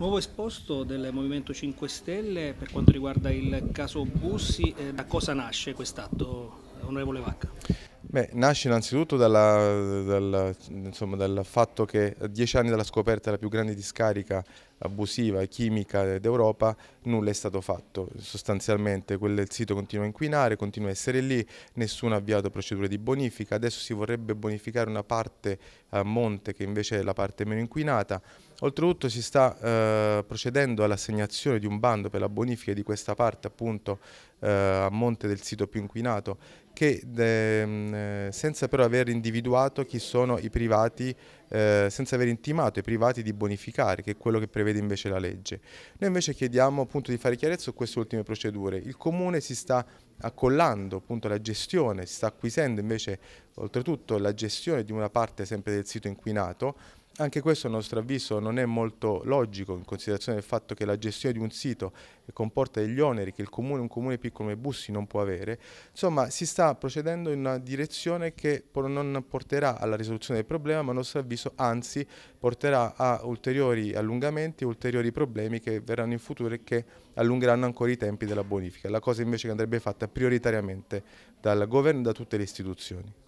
Nuovo esposto del Movimento 5 Stelle per quanto riguarda il caso Bussi, eh, da cosa nasce quest'atto, onorevole Vacca? Beh, nasce innanzitutto dalla, dalla, insomma, dal fatto che a dieci anni dalla scoperta della più grande discarica abusiva chimica d'Europa nulla è stato fatto sostanzialmente quel sito continua a inquinare continua a essere lì nessuno ha avviato procedure di bonifica adesso si vorrebbe bonificare una parte a monte che invece è la parte meno inquinata oltretutto si sta eh, procedendo all'assegnazione di un bando per la bonifica di questa parte appunto eh, a monte del sito più inquinato che de, ehm, eh, senza però aver individuato chi sono i privati eh, senza aver intimato i privati di bonificare che è quello che prevede prevede invece la legge. Noi invece chiediamo appunto di fare chiarezza su queste ultime procedure. Il Comune si sta accollando appunto alla gestione, si sta acquisendo invece oltretutto la gestione di una parte sempre del sito inquinato anche questo a nostro avviso non è molto logico in considerazione del fatto che la gestione di un sito comporta degli oneri che il comune, un comune piccolo come Bussi non può avere. Insomma si sta procedendo in una direzione che non porterà alla risoluzione del problema ma a nostro avviso anzi porterà a ulteriori allungamenti, ulteriori problemi che verranno in futuro e che allungheranno ancora i tempi della bonifica. La cosa invece che andrebbe fatta prioritariamente dal governo e da tutte le istituzioni.